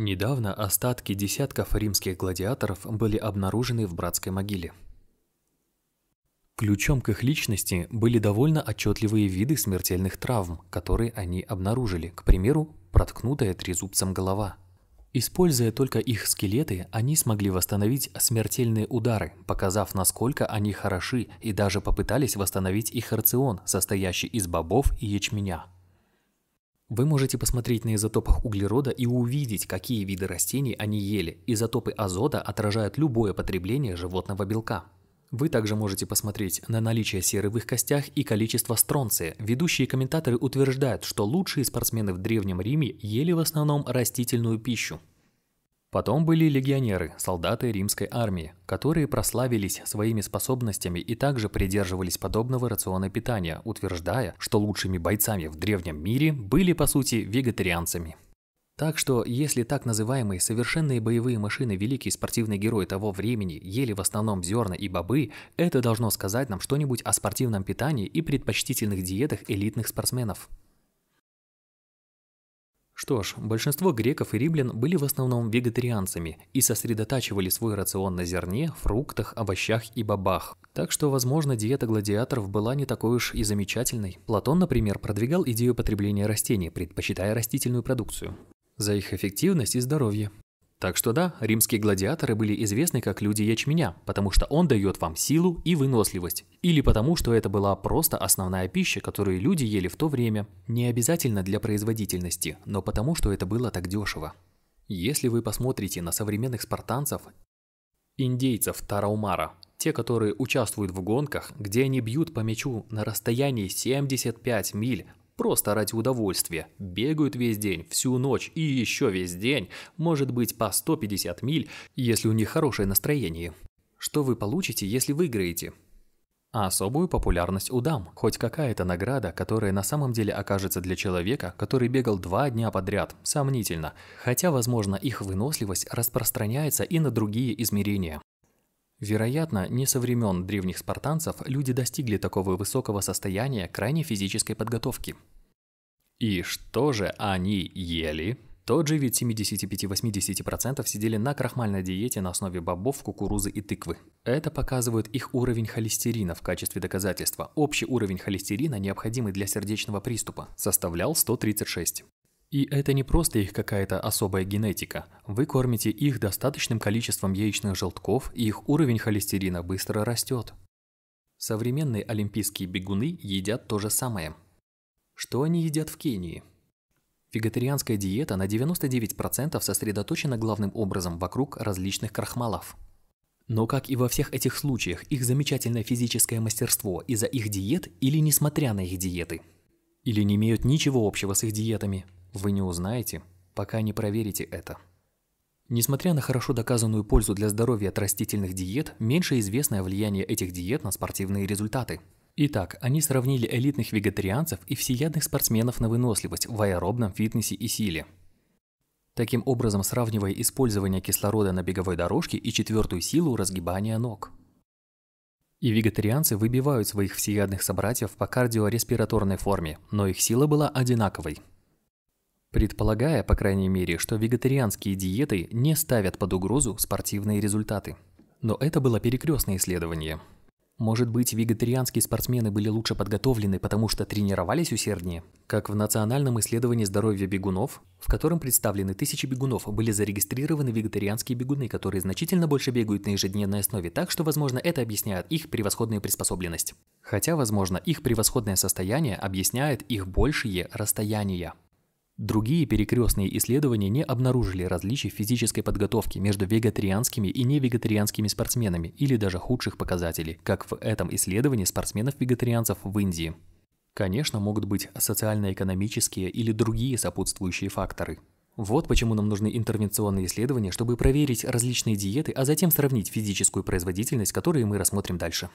Недавно остатки десятков римских гладиаторов были обнаружены в братской могиле. Ключом к их личности были довольно отчетливые виды смертельных травм, которые они обнаружили, к примеру, проткнутая трезубцем голова. Используя только их скелеты, они смогли восстановить смертельные удары, показав, насколько они хороши, и даже попытались восстановить их рацион, состоящий из бобов и ячменя. Вы можете посмотреть на изотопах углерода и увидеть, какие виды растений они ели. Изотопы азота отражают любое потребление животного белка. Вы также можете посмотреть на наличие серы в их костях и количество стронция. Ведущие комментаторы утверждают, что лучшие спортсмены в Древнем Риме ели в основном растительную пищу. Потом были легионеры, солдаты римской армии, которые прославились своими способностями и также придерживались подобного рациона питания, утверждая, что лучшими бойцами в древнем мире были, по сути, вегетарианцами. Так что, если так называемые совершенные боевые машины великий спортивный герой того времени ели в основном зерна и бобы, это должно сказать нам что-нибудь о спортивном питании и предпочтительных диетах элитных спортсменов. Что ж, большинство греков и римлян были в основном вегетарианцами и сосредотачивали свой рацион на зерне, фруктах, овощах и бобах. Так что, возможно, диета гладиаторов была не такой уж и замечательной. Платон, например, продвигал идею потребления растений, предпочитая растительную продукцию за их эффективность и здоровье. Так что да, римские гладиаторы были известны как люди ячменя, потому что он дает вам силу и выносливость. Или потому, что это была просто основная пища, которую люди ели в то время. Не обязательно для производительности, но потому, что это было так дешево. Если вы посмотрите на современных спартанцев, индейцев Тараумара, те, которые участвуют в гонках, где они бьют по мячу на расстоянии 75 миль просто ради удовольствия, бегают весь день, всю ночь и еще весь день, может быть по 150 миль, если у них хорошее настроение. Что вы получите, если выиграете? Особую популярность у дам, хоть какая-то награда, которая на самом деле окажется для человека, который бегал два дня подряд, сомнительно, хотя, возможно, их выносливость распространяется и на другие измерения. Вероятно, не со времен древних спартанцев люди достигли такого высокого состояния крайне физической подготовки. И что же они ели? Тот же вид 75-80% сидели на крахмальной диете на основе бобов, кукурузы и тыквы. Это показывает их уровень холестерина в качестве доказательства. Общий уровень холестерина, необходимый для сердечного приступа, составлял 136. И это не просто их какая-то особая генетика. Вы кормите их достаточным количеством яичных желтков, и их уровень холестерина быстро растет. Современные олимпийские бегуны едят то же самое. Что они едят в Кении? Вегетарианская диета на 99% сосредоточена главным образом вокруг различных крахмалов. Но как и во всех этих случаях, их замечательное физическое мастерство из-за их диет или несмотря на их диеты? Или не имеют ничего общего с их диетами – вы не узнаете, пока не проверите это. Несмотря на хорошо доказанную пользу для здоровья от растительных диет, меньше известное влияние этих диет на спортивные результаты. Итак, они сравнили элитных вегетарианцев и всеядных спортсменов на выносливость в аэробном фитнесе и силе. Таким образом, сравнивая использование кислорода на беговой дорожке и четвертую силу разгибания ног. И вегетарианцы выбивают своих всеядных собратьев по кардиореспираторной форме, но их сила была одинаковой предполагая, по крайней мере, что вегетарианские диеты не ставят под угрозу спортивные результаты. Но это было перекрестное исследование. Может быть, вегетарианские спортсмены были лучше подготовлены, потому что тренировались усерднее? Как в Национальном исследовании здоровья бегунов, в котором представлены тысячи бегунов, были зарегистрированы вегетарианские бегуны, которые значительно больше бегают на ежедневной основе, так что, возможно, это объясняет их превосходную приспособленность. Хотя, возможно, их превосходное состояние объясняет их большие расстояния. Другие перекрестные исследования не обнаружили различий в физической подготовке между вегетарианскими и невегетарианскими спортсменами или даже худших показателей, как в этом исследовании спортсменов-вегетарианцев в Индии. Конечно, могут быть социально-экономические или другие сопутствующие факторы. Вот почему нам нужны интервенционные исследования, чтобы проверить различные диеты, а затем сравнить физическую производительность, которую мы рассмотрим дальше.